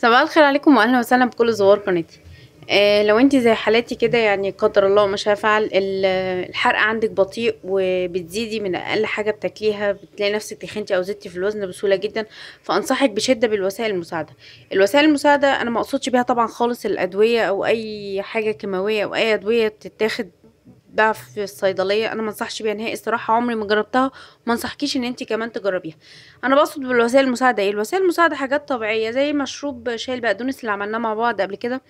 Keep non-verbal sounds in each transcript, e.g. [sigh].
صباح الخير عليكم واهلا وسهلا بكل زوار قناتي آه لو انت زي حالاتي كده يعني قدر الله ما شاء فعل الحرق عندك بطيء وبتزيدي من اقل حاجه بتاكليها بتلاقي نفسك تخنتي او زدتي في الوزن بسهوله جدا فانصحك بشده بالوسائل المساعده الوسائل المساعده انا ما اقصدش بيها طبعا خالص الادويه او اي حاجه كيماويه او اي ادويه بتتاخد بتتباع في الصيدليه انا ما انصحش بيها نهائي الصراحه عمري ما جربتها وما انصحكيش ان انت كمان تجربيها انا بقصد بالوسائل المساعده ايه الوسائل المساعده حاجات طبيعيه زي مشروب شاي البقدونس اللي عملناه مع بعض قبل كده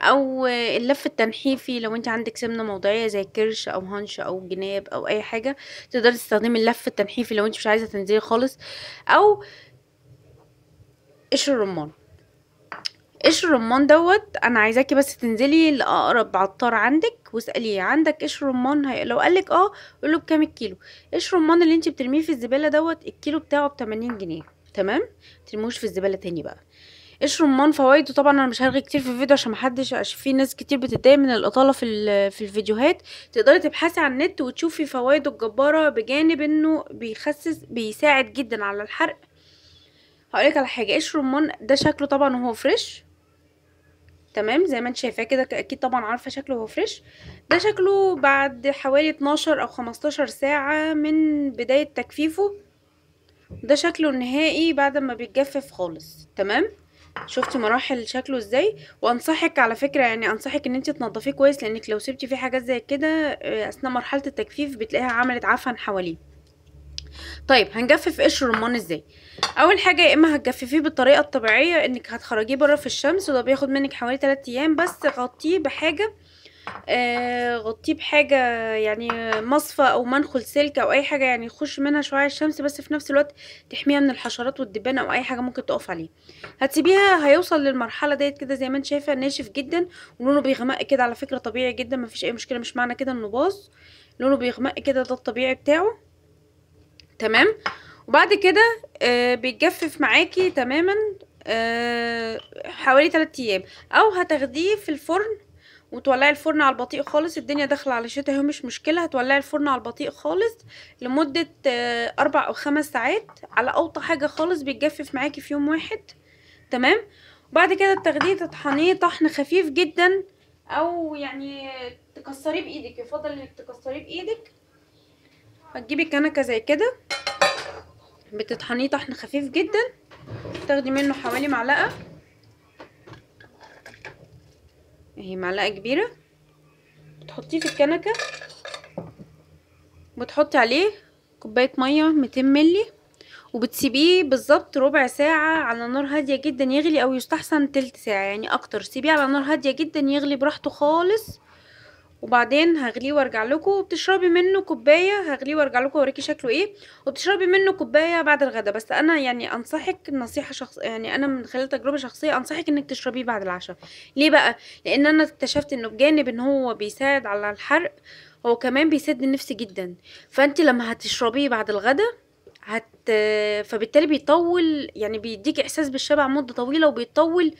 او اللف التنحيفي لو انت عندك سمنه موضعيه زي كرش او هنش او جناب او اي حاجه تقدري تستخدمي اللف التنحيفي لو انت مش عايزه تنزلي خالص او قشر الرمان قشر الرمان دوت انا عايزاكي بس تنزلي لاقرب عطار عندك واساليه عندك قشر رمان هي... لو قالك اه قوله بكام الكيلو قشر الرمان اللي انت بترميه في الزباله دوت الكيلو بتاعه ب 80 جنيه تمام ترموش في الزباله تاني بقى قشر الرمان فوائده طبعا انا مش هرغي كتير في الفيديو عشان محدش عشان في ناس كتير بتتضايق من الاطاله في في الفيديوهات تقدري تبحثي على النت وتشوفي فوائده الجباره بجانب انه بيخسس بيساعد جدا على الحرق هقولك على حاجه قشر الرمان ده شكله طبعا وهو فريش تمام زي ما انت شايفاه كده اكيد طبعا عارفه شكله هو فريش ده شكله بعد حوالي 12 او 15 ساعه من بدايه تجفيفه ده شكله النهائي بعد ما بيتجفف خالص تمام شفتي مراحل شكله ازاي وانصحك على فكره يعني انصحك ان انت تنضفيه كويس لانك لو سبتي فيه حاجات زي كده آه، اثناء مرحله التجفيف بتلاقيها عملت عفن حواليه طيب هنجفف قشر الرمان ازاي اول حاجه يا اما هتجففيه بالطريقه الطبيعيه انك هتخرجيه بره في الشمس وده بياخد منك حوالي 3 ايام بس غطيه بحاجه آه غطيه بحاجه يعني مصفى او منخل سلك او اي حاجه يعني يخش منها شعاع الشمس بس في نفس الوقت تحميها من الحشرات والدبان او اي حاجه ممكن تقف عليه هتسيبيها هيوصل للمرحله ديت كده زي ما انت شايفه ناشف جدا ولونه بيغمق كده على فكره طبيعي جدا مفيش اي مشكله مش معنى كده انه باظ لونه بيغمق كده ده الطبيعي بتاعه تمام وبعد كده آه بيتجفف معاكي تماما آه حوالي 3 ايام او هتاخديه في الفرن وتولعي الفرن على البطيء خالص الدنيا داخله على الشتا اهي مش مشكله هتولعي الفرن على البطيء خالص لمده آه اربع او خمس ساعات على اوطى حاجه خالص بيتجفف معاكي في يوم واحد تمام وبعد كده تاخديه تطحنيه طحن خفيف جدا او يعني تكسريه بايدك يفضل انك تكسريه بايدك هتجيبي كنكه زي كده بتطحنيه طحن خفيف جدا تاخدي منه حوالي معلقه اهي معلقه كبيره تحطيه في الكنكه وتحطي عليه كوبايه ميه 200 مللي وبتسيبيه بالظبط ربع ساعة على نار هادية جدا يغلي او يستحسن تلت ساعة يعني اكتر سيبيه على نار هادية جدا يغلي براحته خالص وبعدين هغليه وارجع لكم وبتشربي منه كوبايه هغليه وارجع لكم اوريكي شكله ايه وبتشربي منه كوبايه بعد الغداء بس انا يعني انصحك نصيحه شخص يعني انا من خلال تجربه شخصيه انصحك انك تشربيه بعد العشاء ليه بقى لان انا اكتشفت انه بجانب ان هو بيساعد على الحرق هو كمان بيسد النفس جدا فانت لما هتشربيه بعد الغداء هت فبالتالي بيطول يعني بيديك احساس بالشبع مده طويله وبيطول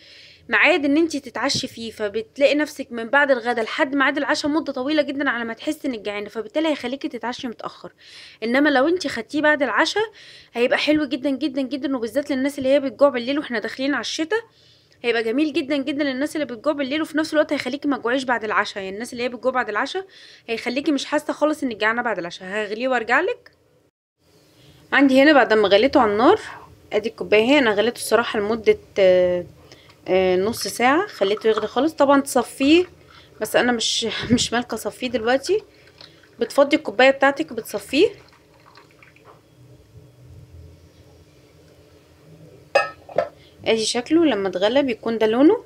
ميعاد ان انت تتعشي فيه فبتلاقي نفسك من بعد الغدا لحد ميعاد العشاء مده طويله جدا على ما تحسي انك جعانه فبالتالي هيخليكي تتعشي متاخر انما لو انت خدتيه بعد العشاء هيبقى حلو جدا جدا جدا وبالذات للناس اللي هي بتجوع بالليل واحنا داخلين على الشتاء هيبقى جميل جدا جدا للناس اللي بتجوع بالليل وفي نفس الوقت هيخليكي ما تجوعيش بعد العشاء يعني الناس اللي هي بتجوع بعد العشاء هيخليكي مش حاسه خالص انك جعانه بعد العشاء هغليه وارجع لك عندي هنا بعد ما غليته على النار ادي الكوبايه هي انا غليته الصراحه لمده آه، نص ساعة خليته يغلي خالص طبعا تصفيه بس انا مش [laughs] مش مالكه اصفيه دلوقتي بتفضي الكوبايه بتاعتك بتصفيه ادي شكله لما اتغلى بيكون ده لونه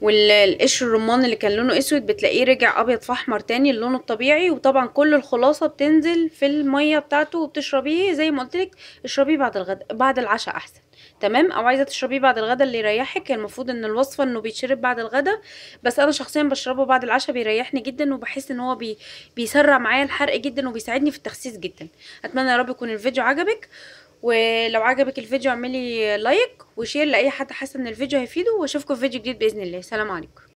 والقشر الرمان اللي كان لونه اسود بتلاقيه رجع ابيض في احمر تاني لونه الطبيعي وطبعا كل الخلاصه بتنزل في الميه بتاعته وبتشربيه زي ما قلتلك اشربيه بعد الغد بعد العشاء احسن تمام او عايزه تشربيه بعد الغدا اللي يريحك المفروض ان الوصفه انه بيتشرب بعد الغدا بس انا شخصيا بشربه بعد العشاء بيريحني جدا وبحس ان هو بي بيسرع معايا الحرق جدا وبيساعدني في التخسيس جدا اتمنى يا رب يكون الفيديو عجبك ولو عجبك الفيديو اعملي لايك وشير لاي حد حاسه ان الفيديو هيفيده واشوفكم في فيديو جديد باذن الله سلام عليكم